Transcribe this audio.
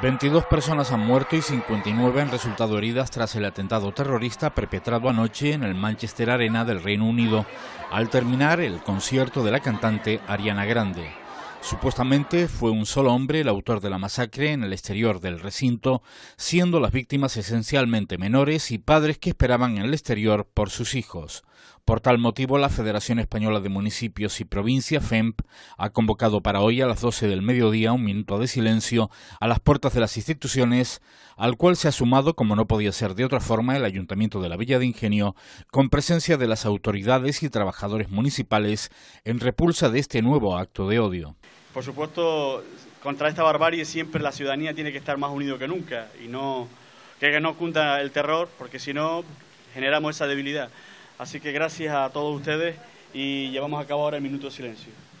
22 personas han muerto y 59 han resultado heridas tras el atentado terrorista perpetrado anoche en el Manchester Arena del Reino Unido, al terminar el concierto de la cantante Ariana Grande. Supuestamente fue un solo hombre el autor de la masacre en el exterior del recinto, siendo las víctimas esencialmente menores y padres que esperaban en el exterior por sus hijos. Por tal motivo, la Federación Española de Municipios y Provincias, FEMP, ha convocado para hoy a las 12 del mediodía un minuto de silencio a las puertas de las instituciones, al cual se ha sumado, como no podía ser de otra forma, el Ayuntamiento de la Villa de Ingenio, con presencia de las autoridades y trabajadores municipales en repulsa de este nuevo acto de odio. Por supuesto, contra esta barbarie siempre la ciudadanía tiene que estar más unido que nunca y no que no cunda el terror, porque si no generamos esa debilidad. Así que gracias a todos ustedes y llevamos a cabo ahora el minuto de silencio.